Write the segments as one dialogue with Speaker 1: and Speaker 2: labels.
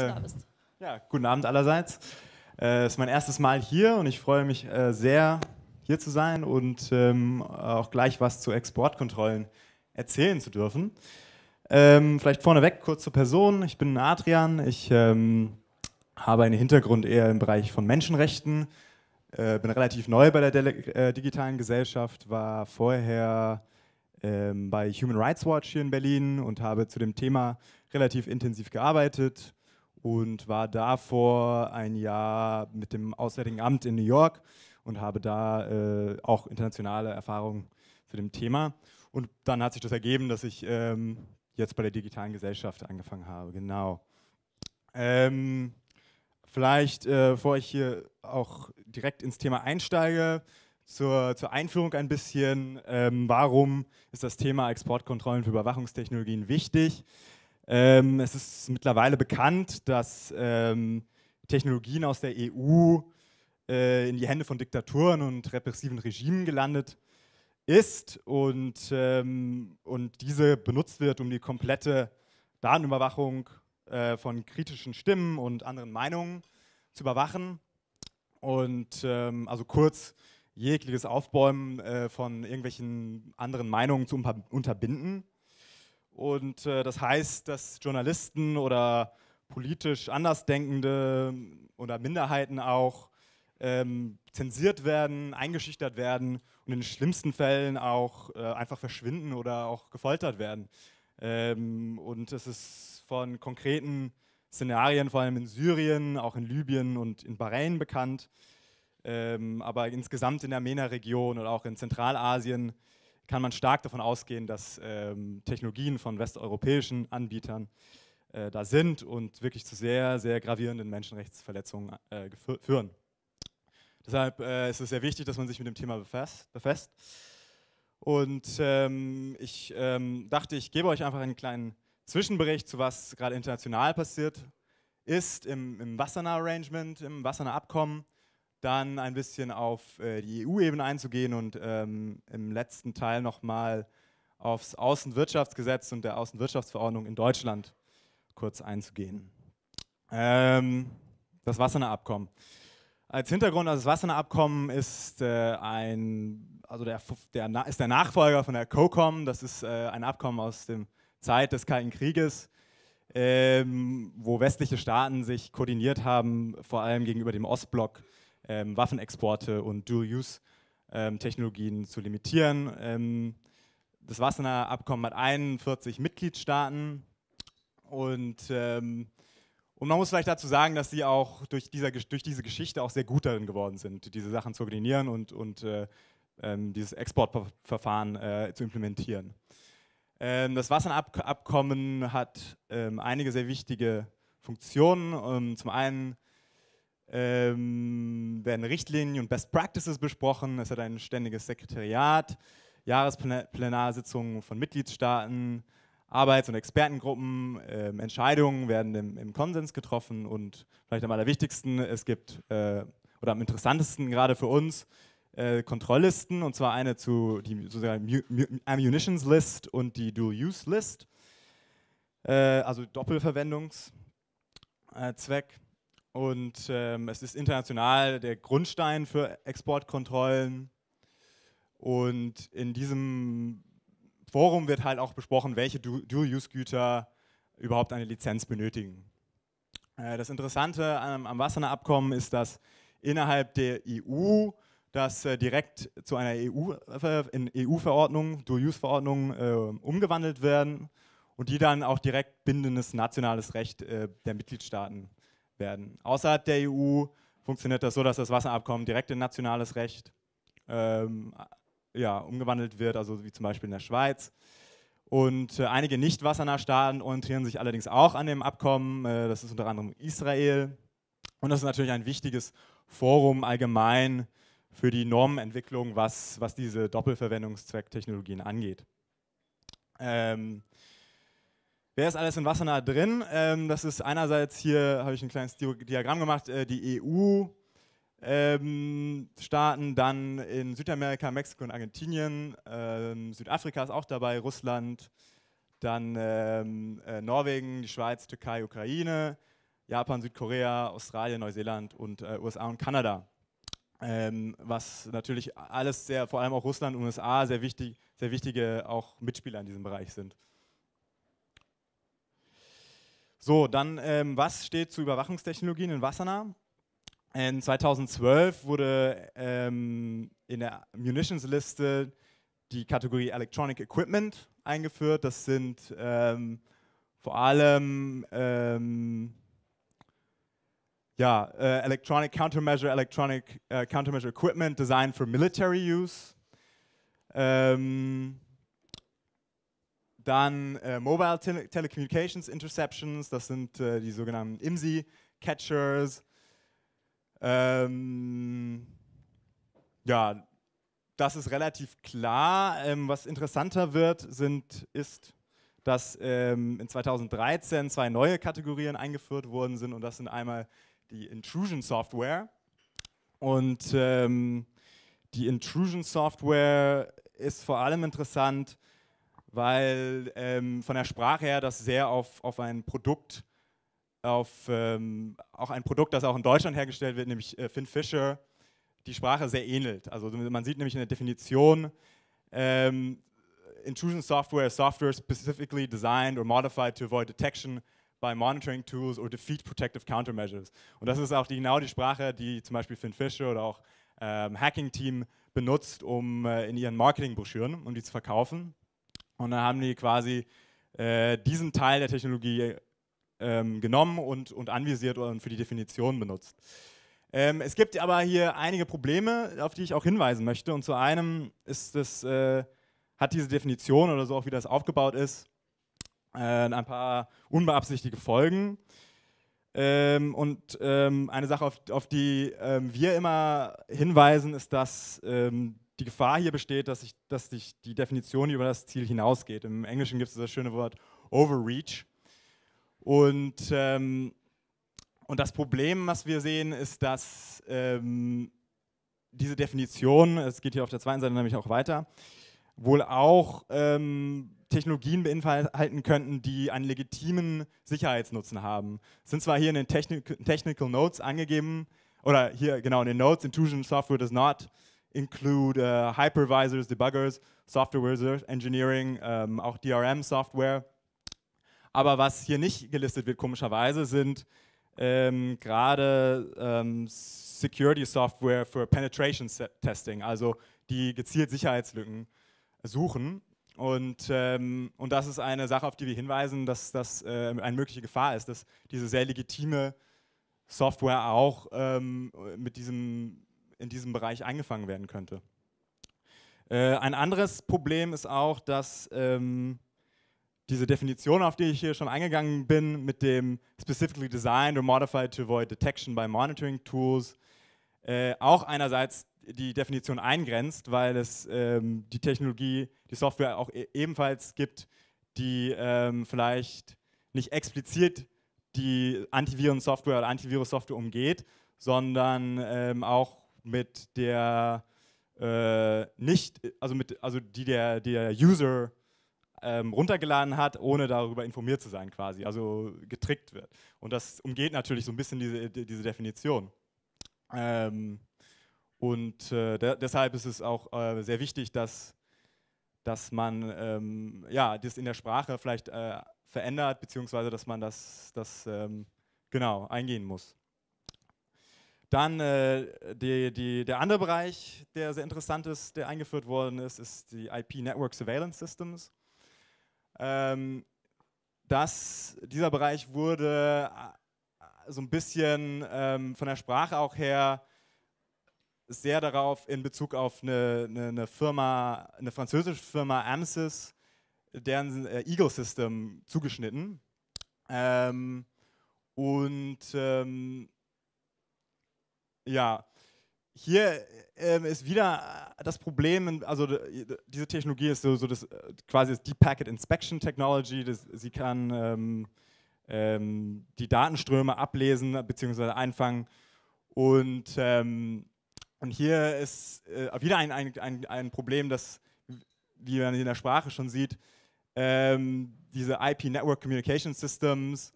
Speaker 1: du äh, da bist. Ja, guten Abend allerseits. Äh, es äh, ist mein erstes Mal hier und ich freue mich äh, sehr, hier zu sein und ähm, auch gleich was zu Exportkontrollen erzählen zu dürfen. Ähm, vielleicht vorneweg kurz zur Person. Ich bin Adrian. Ich ähm, habe einen Hintergrund eher im Bereich von Menschenrechten. Äh, bin relativ neu bei der Dele äh, digitalen Gesellschaft, war vorher ähm, bei Human Rights Watch hier in Berlin und habe zu dem Thema relativ intensiv gearbeitet und war davor ein Jahr mit dem Auswärtigen Amt in New York und habe da äh, auch internationale Erfahrungen zu dem Thema. Und dann hat sich das ergeben, dass ich ähm, jetzt bei der digitalen Gesellschaft angefangen habe. Genau. Ähm, vielleicht, äh, bevor ich hier auch direkt ins Thema einsteige, zur, zur Einführung ein bisschen, ähm, warum ist das Thema Exportkontrollen für Überwachungstechnologien wichtig? Ähm, es ist mittlerweile bekannt, dass ähm, Technologien aus der EU äh, in die Hände von Diktaturen und repressiven Regimen gelandet ist und, ähm, und diese benutzt wird, um die komplette Datenüberwachung äh, von kritischen Stimmen und anderen Meinungen zu überwachen. Und ähm, also kurz jegliches Aufbäumen äh, von irgendwelchen anderen Meinungen zu unterbinden. Und äh, das heißt, dass Journalisten oder politisch Andersdenkende oder Minderheiten auch ähm, zensiert werden, eingeschüchtert werden und in den schlimmsten Fällen auch äh, einfach verschwinden oder auch gefoltert werden. Ähm, und es ist von konkreten Szenarien, vor allem in Syrien, auch in Libyen und in Bahrain bekannt, ähm, aber insgesamt in der MENA-Region und auch in Zentralasien kann man stark davon ausgehen, dass ähm, Technologien von westeuropäischen Anbietern äh, da sind und wirklich zu sehr, sehr gravierenden Menschenrechtsverletzungen äh, führen. Deshalb äh, ist es sehr wichtig, dass man sich mit dem Thema befasst. befasst. Und ähm, ich ähm, dachte, ich gebe euch einfach einen kleinen Zwischenbericht zu was gerade international passiert ist im, im Wassenaar-Arrangement, im wassernah abkommen dann ein bisschen auf äh, die EU-Ebene einzugehen und ähm, im letzten Teil nochmal aufs Außenwirtschaftsgesetz und der Außenwirtschaftsverordnung in Deutschland kurz einzugehen. Ähm, das Wassener Abkommen. Als Hintergrund, also das Wassener Abkommen ist äh, ein, also der, der, ist der Nachfolger von der COCOM. Das ist äh, ein Abkommen aus der Zeit des Kalten Krieges, ähm, wo westliche Staaten sich koordiniert haben, vor allem gegenüber dem Ostblock ähm, Waffenexporte und Dual-Use-Technologien zu limitieren. Ähm, das Wassener Abkommen hat 41 Mitgliedstaaten und, ähm, und man muss vielleicht dazu sagen, dass sie auch durch, dieser, durch diese Geschichte auch sehr gut darin geworden sind, diese Sachen zu organisieren und, und äh, ähm, dieses Exportverfahren äh, zu implementieren. Ähm, das Wasserabkommen hat ähm, einige sehr wichtige Funktionen. zum einen ähm, werden Richtlinien und Best Practices besprochen. Es hat ein ständiges Sekretariat, Jahresplenarsitzungen von Mitgliedstaaten, Arbeits- und Expertengruppen, ähm, Entscheidungen werden im, im, Konsens getroffen und vielleicht am allerwichtigsten, es gibt äh, oder am interessantesten gerade für uns äh, Kontrolllisten und zwar eine zu die sozusagen Ammunitions List und die Dual Use List, äh, also Doppelverwendungszweck. Und ähm, es ist international der Grundstein für Exportkontrollen. Und in diesem Forum wird halt auch besprochen, welche Dual-Use-Güter überhaupt eine Lizenz benötigen. Äh, das Interessante am, am Wassener Abkommen ist, dass innerhalb der EU das äh, direkt zu einer EU, äh, in EU-Verordnung, Dual-Use-Verordnung äh, umgewandelt werden und die dann auch direkt bindendes nationales Recht äh, der Mitgliedstaaten werden. Außerhalb der EU funktioniert das so, dass das Wasserabkommen direkt in nationales Recht ähm, ja, umgewandelt wird, also wie zum Beispiel in der Schweiz. Und äh, einige nicht wassernahe Staaten orientieren sich allerdings auch an dem Abkommen. Äh, das ist unter anderem Israel. Und das ist natürlich ein wichtiges Forum allgemein für die Normenentwicklung, was, was diese Doppelverwendungszwecktechnologien angeht. Ähm, Wer ist alles in Wassernah drin? Ähm, das ist einerseits hier, habe ich ein kleines Diagramm gemacht, äh, die EU-Staaten, ähm, dann in Südamerika, Mexiko und Argentinien, ähm, Südafrika ist auch dabei, Russland, dann ähm, äh, Norwegen, die Schweiz, Türkei, Ukraine, Japan, Südkorea, Australien, Neuseeland und äh, USA und Kanada. Ähm, was natürlich alles sehr, vor allem auch Russland und USA, sehr, wichtig, sehr wichtige auch Mitspieler in diesem Bereich sind. So, dann, ähm, was steht zu Überwachungstechnologien in Wassernah? In 2012 wurde ähm, in der Munitionsliste die Kategorie Electronic Equipment eingeführt. Das sind ähm, vor allem ähm, ja, äh, Electronic Countermeasure, Electronic äh, Countermeasure Equipment designed for military use. Ähm, dann äh, Mobile Tele Telecommunications Interceptions, das sind äh, die sogenannten IMSI-Catchers. Ähm, ja, das ist relativ klar. Ähm, was interessanter wird, sind, ist, dass ähm, in 2013 zwei neue Kategorien eingeführt worden sind und das sind einmal die Intrusion Software. Und ähm, die Intrusion Software ist vor allem interessant, weil ähm, von der Sprache her das sehr auf, auf ein Produkt, auf ähm, auch ein Produkt, das auch in Deutschland hergestellt wird, nämlich äh, Finn Fisher, die Sprache sehr ähnelt. Also man sieht nämlich in der Definition, ähm, intrusion software is software specifically designed or modified to avoid detection by monitoring tools or defeat protective countermeasures. Und das ist auch die, genau die Sprache, die zum Beispiel Finn Fisher oder auch ähm, Hacking Team benutzt, um äh, in ihren Marketingbroschüren, um die zu verkaufen. Und dann haben die quasi äh, diesen Teil der Technologie ähm, genommen und, und anvisiert und für die Definition benutzt. Ähm, es gibt aber hier einige Probleme, auf die ich auch hinweisen möchte. Und zu einem ist das, äh, hat diese Definition oder so auch wie das aufgebaut ist, äh, ein paar unbeabsichtigte Folgen. Ähm, und ähm, eine Sache, auf, auf die ähm, wir immer hinweisen, ist, dass ähm, die Gefahr hier besteht, dass, sich dass die, die Definition über das Ziel hinausgeht. Im Englischen gibt es das schöne Wort Overreach. Und, ähm, und das Problem, was wir sehen, ist, dass ähm, diese Definition, es geht hier auf der zweiten Seite nämlich auch weiter, wohl auch ähm, Technologien beinhalten könnten, die einen legitimen Sicherheitsnutzen haben. Es sind zwar hier in den Techni Technical Notes angegeben, oder hier genau in den Notes, Intrusion Software does not include uh, hypervisors, debuggers, software engineering, ähm, auch DRM-Software. Aber was hier nicht gelistet wird, komischerweise, sind ähm, gerade ähm, Security-Software für Penetration-Testing, also die gezielt Sicherheitslücken suchen. Und, ähm, und das ist eine Sache, auf die wir hinweisen, dass das äh, eine mögliche Gefahr ist, dass diese sehr legitime Software auch ähm, mit diesem in diesem Bereich eingefangen werden könnte. Äh, ein anderes Problem ist auch, dass ähm, diese Definition, auf die ich hier schon eingegangen bin, mit dem specifically designed or modified to avoid detection by monitoring tools, äh, auch einerseits die Definition eingrenzt, weil es ähm, die Technologie, die Software auch e ebenfalls gibt, die ähm, vielleicht nicht explizit die Antivirensoftware oder Antivirussoftware umgeht, sondern ähm, auch mit der äh, nicht, also mit, also die der, der User ähm, runtergeladen hat, ohne darüber informiert zu sein quasi, also getrickt wird. Und das umgeht natürlich so ein bisschen diese, diese Definition. Ähm, und äh, de deshalb ist es auch äh, sehr wichtig, dass, dass man ähm, ja, das in der Sprache vielleicht äh, verändert, beziehungsweise dass man das, das ähm, genau eingehen muss. Dann äh, die, die, der andere Bereich, der sehr interessant ist, der eingeführt worden ist, ist die IP Network Surveillance Systems. Ähm, das, dieser Bereich wurde äh, so ein bisschen ähm, von der Sprache auch her sehr darauf in Bezug auf eine, eine, eine Firma, eine französische Firma Amsys, deren äh, Eagle System zugeschnitten. Ähm, und ähm, ja, hier ähm, ist wieder äh, das Problem, also diese Technologie ist so, so das äh, quasi das Deep Packet Inspection Technology, das, sie kann ähm, ähm, die Datenströme ablesen bzw. einfangen und, ähm, und hier ist äh, wieder ein, ein, ein, ein, Problem, das, wie man in der Sprache schon sieht, ähm, diese IP Network Communication Systems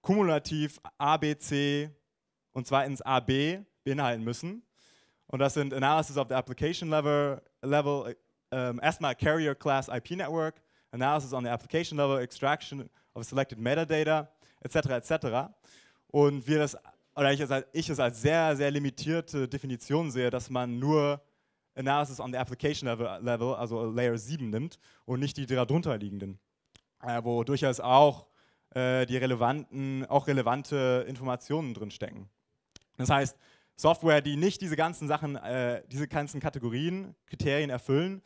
Speaker 1: kumulativ ABC und zweitens AB beinhalten müssen. Und das sind Analysis of the Application Level, level um, ähm, erstmal Carrier Class IP Network, Analysis on the Application Level, Extraction of Selected Metadata, etc. etc. Und wir das, oder ich es, als, ich es als sehr, sehr limitierte Definition sehe, dass man nur Analysis on the Application Level, level also Layer 7 nimmt und nicht die darunter liegenden, äh, wo durchaus auch äh, die relevanten, auch relevante Informationen drinstecken. stecken. Das heißt, Software, die nicht diese ganzen Sachen, äh, diese ganzen Kategorien, Kriterien erfüllen,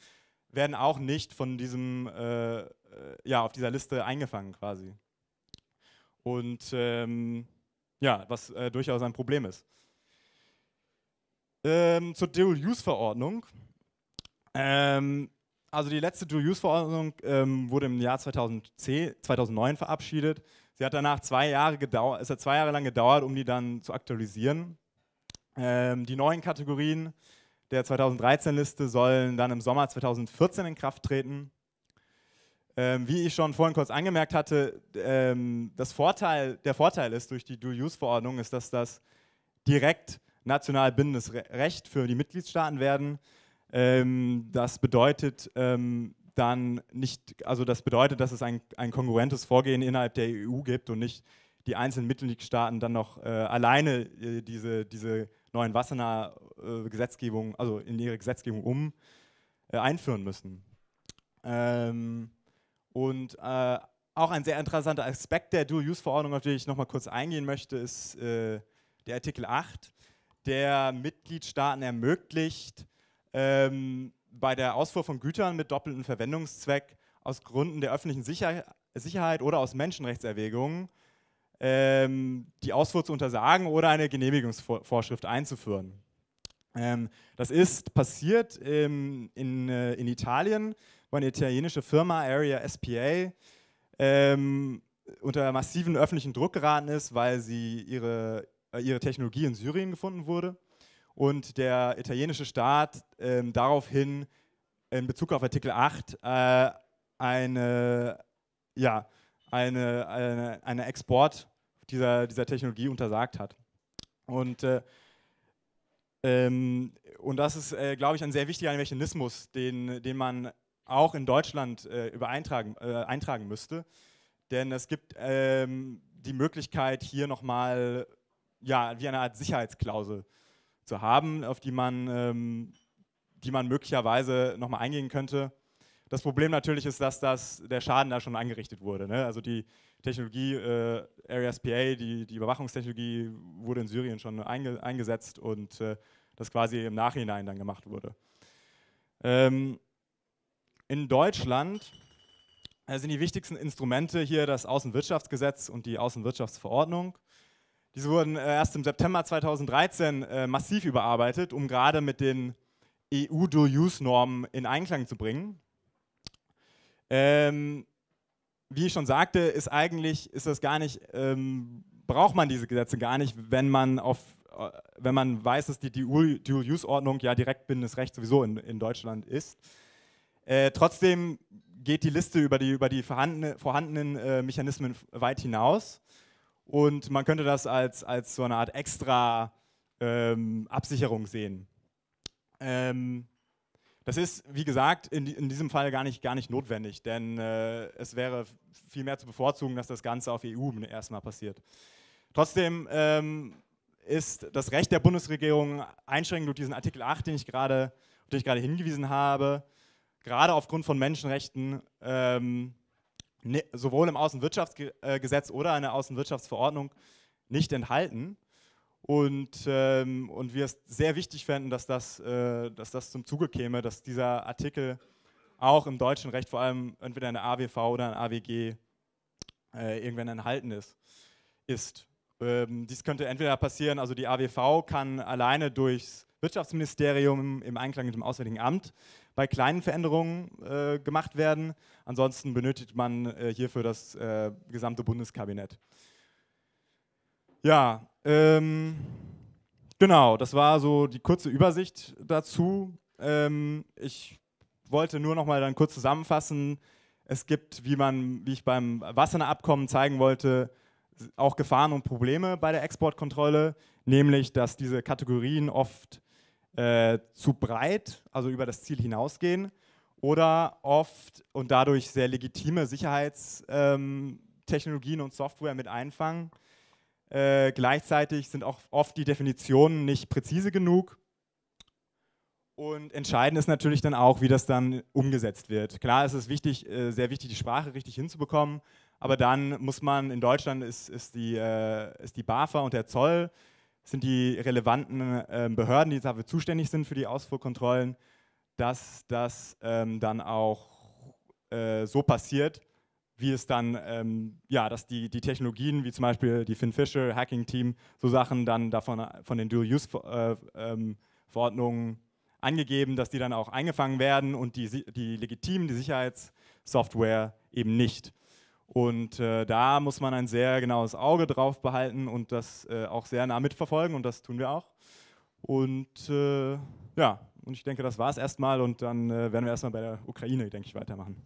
Speaker 1: werden auch nicht von diesem, äh, äh, ja, auf dieser Liste eingefangen quasi. Und ähm, ja, was äh, durchaus ein Problem ist. Ähm, zur Dual-Use-Verordnung. Ähm, also die letzte Dual-Use-Verordnung ähm, wurde im Jahr 2010, 2009 verabschiedet. Sie hat danach zwei Jahre gedauert, es hat zwei Jahre lang gedauert, um die dann zu aktualisieren. Ähm, die neuen Kategorien der 2013-Liste sollen dann im Sommer 2014 in Kraft treten. Ähm, wie ich schon vorhin kurz angemerkt hatte, ähm, das Vorteil, der Vorteil ist durch die Dual-Use-Verordnung, ist, dass das direkt national bindendes Recht für die Mitgliedstaaten werden. Ähm, das bedeutet, ähm, dann nicht, also das bedeutet, dass es ein, ein kongruentes Vorgehen innerhalb der EU gibt und nicht die einzelnen Mitgliedstaaten dann noch äh, alleine äh, diese, diese neuen Wassener äh, also in ihre Gesetzgebung um äh, einführen müssen. Ähm, und äh, auch ein sehr interessanter Aspekt der Dual-Use-Verordnung, auf den ich nochmal kurz eingehen möchte, ist äh, der Artikel 8, der Mitgliedstaaten ermöglicht, ähm, bei der Ausfuhr von Gütern mit doppeltem Verwendungszweck aus Gründen der öffentlichen Sicher Sicherheit oder aus Menschenrechtserwägungen ähm, die Ausfuhr zu untersagen oder eine Genehmigungsvorschrift einzuführen. Ähm, das ist passiert ähm, in, äh, in Italien, wo eine italienische Firma Area SPA ähm, unter massiven öffentlichen Druck geraten ist, weil sie ihre, äh, ihre Technologie in Syrien gefunden wurde und der italienische Staat ähm, daraufhin in Bezug auf Artikel 8 äh, eine, ja, eine, eine, eine, Export dieser, dieser Technologie untersagt hat. Und, äh, ähm, und das ist, äh, glaube ich, ein sehr wichtiger Mechanismus, den, den man auch in Deutschland äh, übereintragen, äh, eintragen müsste. Denn es gibt ähm, die Möglichkeit, hier nochmal ja, wie eine Art Sicherheitsklausel äh, zu haben, auf die man, ähm, die man möglicherweise nochmal eingehen könnte. Das Problem natürlich ist, dass das, der Schaden da schon angerichtet wurde. Ne? Also die Technologie äh, RSPA, die, die Überwachungstechnologie wurde in Syrien schon einge eingesetzt und äh, das quasi im Nachhinein dann gemacht wurde. Ähm, in Deutschland äh, sind die wichtigsten Instrumente hier das Außenwirtschaftsgesetz und die Außenwirtschaftsverordnung. Diese wurden äh, erst im September 2013 äh, massiv überarbeitet, um gerade mit den EU-Dual-Use-Normen in Einklang zu bringen. Ähm, wie ich schon sagte, ist eigentlich, ist das gar nicht, ähm, braucht man diese Gesetze gar nicht, wenn man auf äh, wenn man weiß, dass die Dual-Use-Ordnung ja direkt bindendes Recht sowieso in, in Deutschland ist. Äh, trotzdem geht die Liste über die, über die vorhandene, vorhandenen äh, Mechanismen weit hinaus. Und man könnte das als, als so eine Art extra ähm, Absicherung sehen. Ähm, das ist, wie gesagt, in, in, diesem Fall gar nicht, gar nicht notwendig, denn äh, es wäre viel mehr zu bevorzugen, dass das Ganze auf eu erstmal passiert. Trotzdem ähm, ist das Recht der Bundesregierung einschränkend durch diesen Artikel 8, den ich gerade, hingewiesen habe, gerade aufgrund von Menschenrechten ähm, Ne, sowohl im Außenwirtschaftsgesetz äh, oder in der Außenwirtschaftsverordnung nicht enthalten. Und, ähm, und wir es sehr wichtig fänden, dass das, äh, dass das zum Zuge käme, dass dieser Artikel auch im deutschen Recht vor allem entweder in der AWV oder in der AWG äh, irgendwann enthalten ist. ist. Ähm, dies könnte entweder passieren, also die AWV kann alleine durchs Wirtschaftsministerium im Einklang mit dem Auswärtigen Amt bei kleinen Veränderungen äh, gemacht werden. Ansonsten benötigt man äh, hierfür das äh, gesamte Bundeskabinett. Ja, ähm, genau, das war so die kurze Übersicht dazu. Ähm, ich wollte nur noch mal dann kurz zusammenfassen. Es gibt, wie man, wie ich beim Wassener Abkommen zeigen wollte, auch Gefahren und Probleme bei der Exportkontrolle, nämlich dass diese Kategorien oft äh, zu breit, also über das Ziel hinausgehen, oder oft und dadurch sehr legitime Sicherheitstechnologien und Software mit einfangen. Äh, gleichzeitig sind auch oft die Definitionen nicht präzise genug. Und entscheidend ist natürlich dann auch, wie das dann umgesetzt wird. Klar ist es wichtig, äh, sehr wichtig, die Sprache richtig hinzubekommen, aber dann muss man, in Deutschland ist, ist, die, äh, ist die BAFA und der Zoll sind die relevanten ähm, Behörden, die dafür zuständig sind für die Ausfuhrkontrollen, dass das ähm, dann auch äh, so passiert, wie es dann, ähm, ja, dass die, die Technologien, wie zum Beispiel die Finn Fisher Hacking Team, so Sachen dann davon von den Dual-Use-Verordnungen äh, ähm, angegeben, dass die dann auch eingefangen werden und die, die legitimen, die Sicherheitssoftware eben nicht. Und äh, da muss man ein sehr genaues Auge drauf behalten und das äh, auch sehr nah mitverfolgen und das tun wir auch. Und äh, ja, und ich denke, das war es erstmal und dann äh, werden wir erstmal bei der Ukraine, denke ich, weitermachen.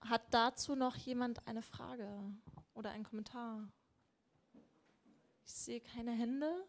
Speaker 1: Hat dazu noch jemand eine Frage oder einen Kommentar? Ich sehe keine Hände.